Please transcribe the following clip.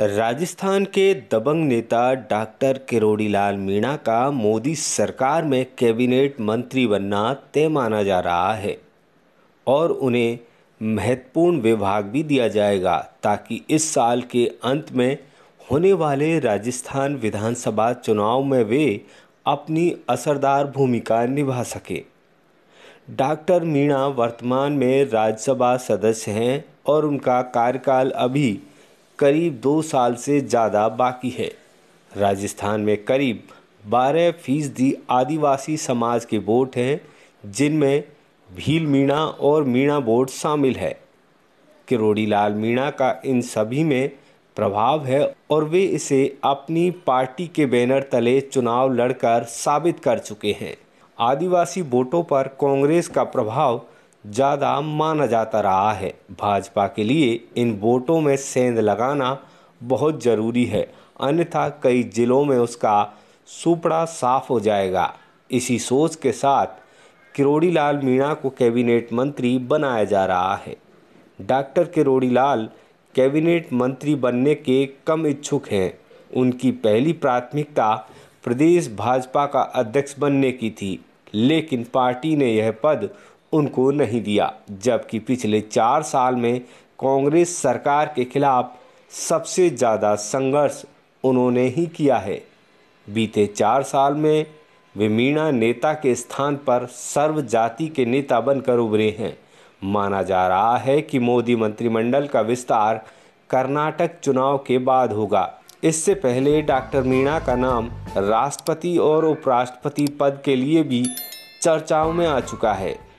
राजस्थान के दबंग नेता डॉक्टर किरोड़ीलाल मीणा का मोदी सरकार में कैबिनेट मंत्री बनना तय माना जा रहा है और उन्हें महत्वपूर्ण विभाग भी दिया जाएगा ताकि इस साल के अंत में होने वाले राजस्थान विधानसभा चुनाव में वे अपनी असरदार भूमिका निभा सके डॉक्टर मीणा वर्तमान में राज्यसभा सदस्य हैं और उनका कार्यकाल अभी करीब दो साल से ज़्यादा बाकी है राजस्थान में करीब बारह फीसदी आदिवासी समाज के वोट हैं जिनमें भील मीणा और मीणा वोट शामिल है किरोड़ी लाल मीणा का इन सभी में प्रभाव है और वे इसे अपनी पार्टी के बैनर तले चुनाव लड़कर साबित कर चुके हैं आदिवासी वोटों पर कांग्रेस का प्रभाव ज़्यादा माना जाता रहा है भाजपा के लिए इन वोटों में सेंध लगाना बहुत ज़रूरी है अन्यथा कई ज़िलों में उसका सुपड़ा साफ हो जाएगा इसी सोच के साथ किरोड़ीलाल मीणा को कैबिनेट मंत्री बनाया जा रहा है डॉक्टर किरोड़ीलाल कैबिनेट मंत्री बनने के कम इच्छुक हैं उनकी पहली प्राथमिकता प्रदेश भाजपा का अध्यक्ष बनने की थी लेकिन पार्टी ने यह पद उनको नहीं दिया जबकि पिछले चार साल में कांग्रेस सरकार के खिलाफ सबसे ज़्यादा संघर्ष उन्होंने ही किया है बीते चार साल में वे मीणा नेता के स्थान पर सर्व जाति के नेता बनकर उभरे हैं माना जा रहा है कि मोदी मंत्रिमंडल का विस्तार कर्नाटक चुनाव के बाद होगा इससे पहले डॉक्टर मीणा का नाम राष्ट्रपति और उपराष्ट्रपति पद के लिए भी चर्चाओं में आ चुका है